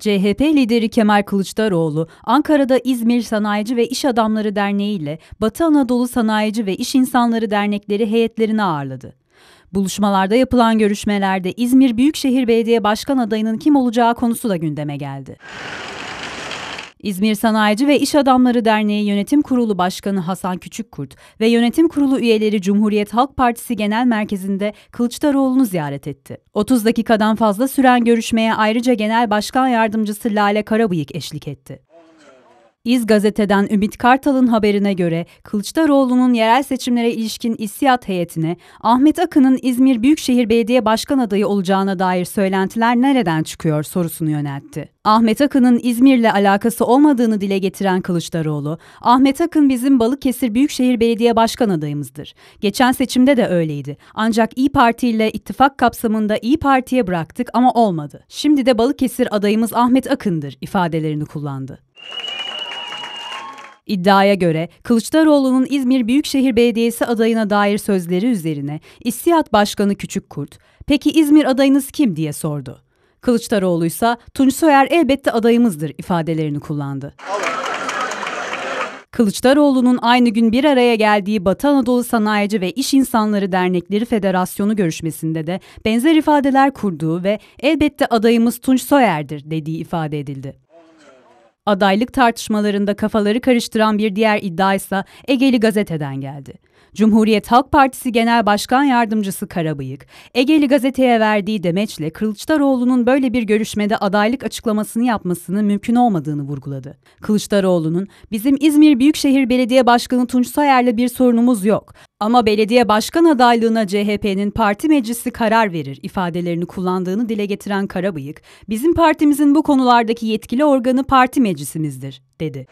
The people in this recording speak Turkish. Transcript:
CHP lideri Kemal Kılıçdaroğlu, Ankara'da İzmir Sanayici ve İş Adamları Derneği ile Batı Anadolu Sanayici ve İş İnsanları Dernekleri heyetlerini ağırladı. Buluşmalarda yapılan görüşmelerde İzmir Büyükşehir Belediye Başkan adayının kim olacağı konusu da gündeme geldi. İzmir Sanayici ve İş Adamları Derneği Yönetim Kurulu Başkanı Hasan Küçükkurt ve Yönetim Kurulu üyeleri Cumhuriyet Halk Partisi Genel Merkezi'nde Kılıçdaroğlu'nu ziyaret etti. 30 dakikadan fazla süren görüşmeye ayrıca Genel Başkan Yardımcısı Lale Karabıyık eşlik etti. İz Gazete'den Ümit Kartal'ın haberine göre Kılıçdaroğlu'nun yerel seçimlere ilişkin hissiyat heyetine Ahmet Akın'ın İzmir Büyükşehir Belediye Başkan adayı olacağına dair söylentiler nereden çıkıyor sorusunu yöneltti. Ahmet Akın'ın İzmir'le alakası olmadığını dile getiren Kılıçdaroğlu, Ahmet Akın bizim Balıkesir Büyükşehir Belediye Başkan adayımızdır. Geçen seçimde de öyleydi. Ancak İyi Parti ile ittifak kapsamında İyi Parti'ye bıraktık ama olmadı. Şimdi de Balıkesir adayımız Ahmet Akın'dır ifadelerini kullandı. İddiaya göre Kılıçdaroğlu'nun İzmir Büyükşehir Belediyesi adayına dair sözleri üzerine İstiyat Başkanı Küçük Kurt, "Peki İzmir adayınız kim?" diye sordu. Kılıçdaroğlu ise Tunç Soyer elbette adayımızdır ifadelerini kullandı. Kılıçdaroğlu'nun aynı gün bir araya geldiği Batı Anadolu Sanayici ve İş İnsanları Dernekleri Federasyonu görüşmesinde de benzer ifadeler kurduğu ve elbette adayımız Tunç Soyer'dir dediği ifade edildi. Adaylık tartışmalarında kafaları karıştıran bir diğer iddia ise Egeli Gazete'den geldi. Cumhuriyet Halk Partisi Genel Başkan Yardımcısı Karabıyık, Egeli gazeteye verdiği demeçle Kılıçdaroğlu'nun böyle bir görüşmede adaylık açıklamasını yapmasının mümkün olmadığını vurguladı. Kılıçdaroğlu'nun bizim İzmir Büyükşehir Belediye Başkanı Tunç Soyer'le bir sorunumuz yok ama belediye başkan adaylığına CHP'nin parti meclisi karar verir ifadelerini kullandığını dile getiren Karabıyık, bizim partimizin bu konulardaki yetkili organı parti meclisimizdir dedi.